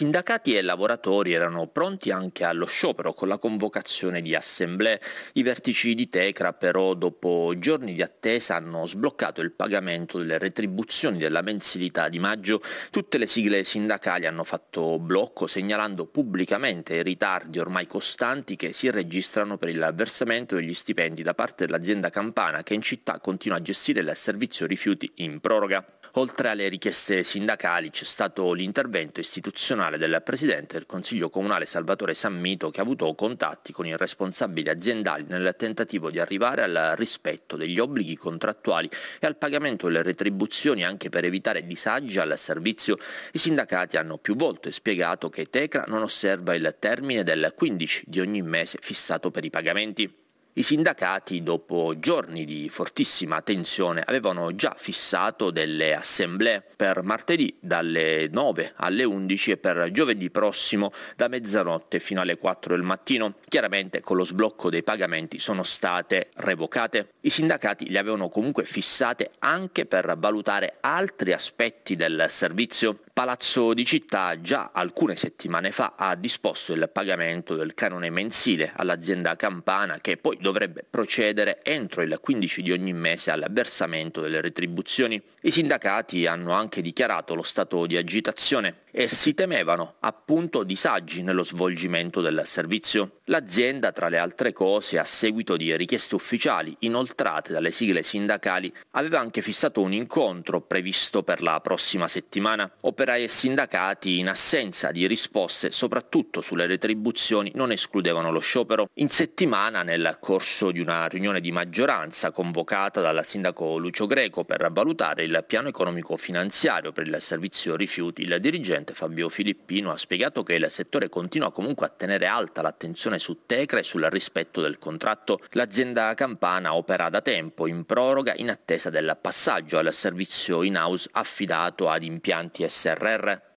Sindacati e lavoratori erano pronti anche allo sciopero con la convocazione di assemblee. I vertici di Tecra però dopo giorni di attesa hanno sbloccato il pagamento delle retribuzioni della mensilità di maggio. Tutte le sigle sindacali hanno fatto blocco segnalando pubblicamente i ritardi ormai costanti che si registrano per il versamento degli stipendi da parte dell'azienda campana che in città continua a gestire il servizio rifiuti in proroga. Oltre alle richieste sindacali c'è stato l'intervento istituzionale del Presidente del Consiglio Comunale Salvatore Sammito che ha avuto contatti con i responsabili aziendali nel tentativo di arrivare al rispetto degli obblighi contrattuali e al pagamento delle retribuzioni anche per evitare disagi al servizio. I sindacati hanno più volte spiegato che Tecra non osserva il termine del 15 di ogni mese fissato per i pagamenti. I sindacati, dopo giorni di fortissima tensione, avevano già fissato delle assemblee per martedì dalle 9 alle 11 e per giovedì prossimo da mezzanotte fino alle 4 del mattino. Chiaramente con lo sblocco dei pagamenti sono state revocate. I sindacati le avevano comunque fissate anche per valutare altri aspetti del servizio. Palazzo di Città già alcune settimane fa ha disposto il pagamento del canone mensile all'azienda campana che poi dovrebbe procedere entro il 15 di ogni mese al versamento delle retribuzioni. I sindacati hanno anche dichiarato lo stato di agitazione e si temevano appunto disagi nello svolgimento del servizio. L'azienda, tra le altre cose, a seguito di richieste ufficiali inoltrate dalle sigle sindacali, aveva anche fissato un incontro previsto per la prossima settimana. Operai e sindacati, in assenza di risposte soprattutto sulle retribuzioni, non escludevano lo sciopero. In settimana, nel corso corso di una riunione di maggioranza convocata dal sindaco Lucio Greco per valutare il piano economico finanziario per il servizio rifiuti, il dirigente Fabio Filippino ha spiegato che il settore continua comunque a tenere alta l'attenzione su Tecra e sul rispetto del contratto. L'azienda campana opera da tempo in proroga in attesa del passaggio al servizio in-house affidato ad impianti SRR.